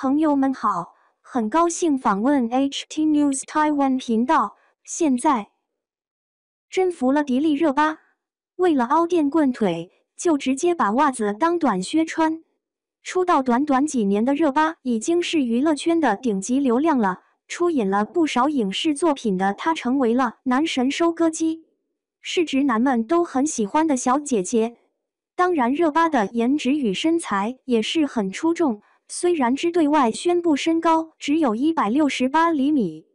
朋友们好，很高兴访问 HT News Taiwan 频道。现在，真服了迪丽热巴，为了凹电棍腿，就直接把袜子当短靴穿。出道短短几年的热巴，已经是娱乐圈的顶级流量了，出演了不少影视作品的她，成为了男神收割机，是直男们都很喜欢的小姐姐。当然，热巴的颜值与身材也是很出众。虽然之对外宣布身高只有一百六十八厘米，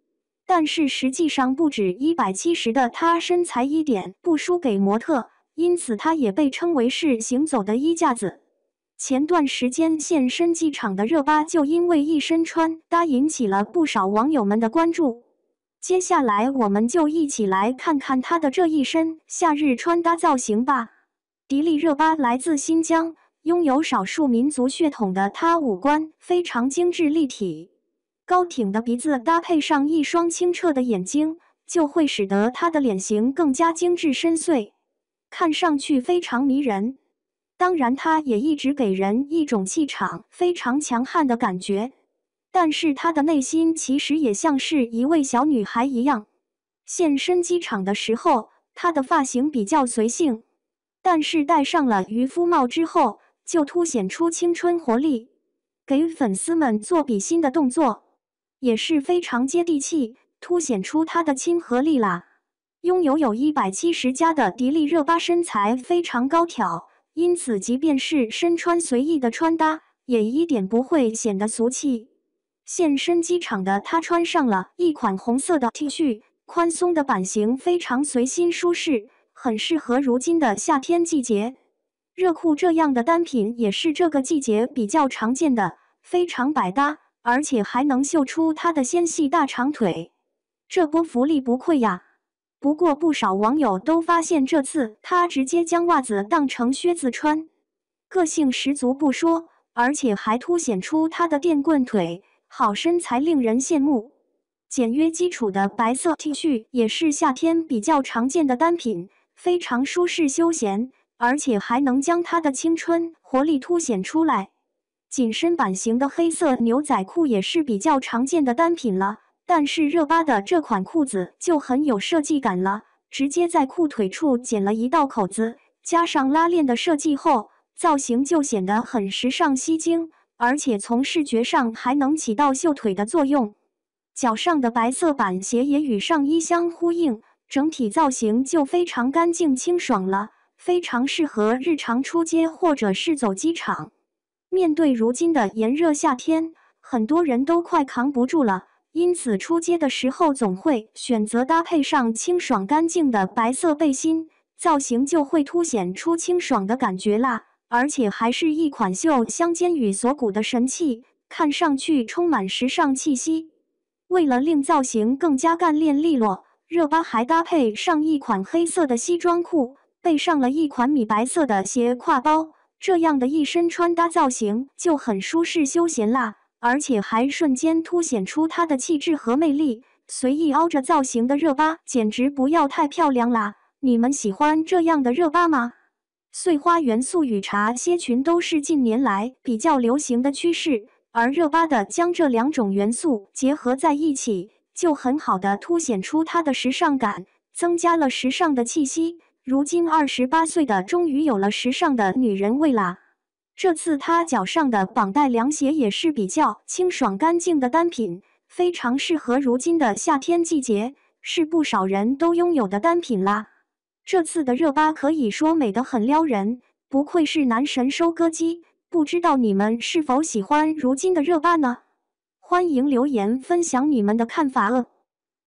但是实际上不止一百七十的她身材一点不输给模特，因此她也被称为是行走的衣架子。前段时间现身机场的热巴就因为一身穿搭引起了不少网友们的关注。接下来我们就一起来看看她的这一身夏日穿搭造型吧。迪丽热巴来自新疆。拥有少数民族血统的他，五官非常精致立体，高挺的鼻子搭配上一双清澈的眼睛，就会使得他的脸型更加精致深邃，看上去非常迷人。当然，他也一直给人一种气场非常强悍的感觉。但是，他的内心其实也像是一位小女孩一样。现身机场的时候，他的发型比较随性，但是戴上了渔夫帽之后。就凸显出青春活力，给粉丝们做比心的动作也是非常接地气，凸显出她的亲和力啦。拥有有一百七十加的迪丽热巴身材非常高挑，因此即便是身穿随意的穿搭，也一点不会显得俗气。现身机场的她穿上了一款红色的 T 恤，宽松的版型非常随心舒适，很适合如今的夏天季节。热裤这样的单品也是这个季节比较常见的，非常百搭，而且还能秀出它的纤细大长腿。这波福利不亏呀！不过不少网友都发现，这次他直接将袜子当成靴子穿，个性十足不说，而且还凸显出他的电棍腿，好身材令人羡慕。简约基础的白色 T 恤也是夏天比较常见的单品，非常舒适休闲。而且还能将她的青春活力凸显出来。紧身版型的黑色牛仔裤也是比较常见的单品了，但是热巴的这款裤子就很有设计感了。直接在裤腿处剪了一道口子，加上拉链的设计后，造型就显得很时尚吸睛，而且从视觉上还能起到秀腿的作用。脚上的白色板鞋也与上衣相呼应，整体造型就非常干净清爽了。非常适合日常出街或者是走机场。面对如今的炎热夏天，很多人都快扛不住了，因此出街的时候总会选择搭配上清爽干净的白色背心，造型就会凸显出清爽的感觉啦。而且还是一款秀香肩与锁骨的神器，看上去充满时尚气息。为了令造型更加干练利落，热巴还搭配上一款黑色的西装裤。背上了一款米白色的斜挎包，这样的一身穿搭造型就很舒适休闲啦，而且还瞬间凸显出她的气质和魅力。随意凹着造型的热巴，简直不要太漂亮啦！你们喜欢这样的热巴吗？碎花元素与茶歇裙都是近年来比较流行的趋势，而热巴的将这两种元素结合在一起，就很好的凸显出她的时尚感，增加了时尚的气息。如今二十八岁的终于有了时尚的女人味啦！这次她脚上的绑带凉鞋也是比较清爽干净的单品，非常适合如今的夏天季节，是不少人都拥有的单品啦。这次的热巴可以说美得很撩人，不愧是男神收割机。不知道你们是否喜欢如今的热巴呢？欢迎留言分享你们的看法了。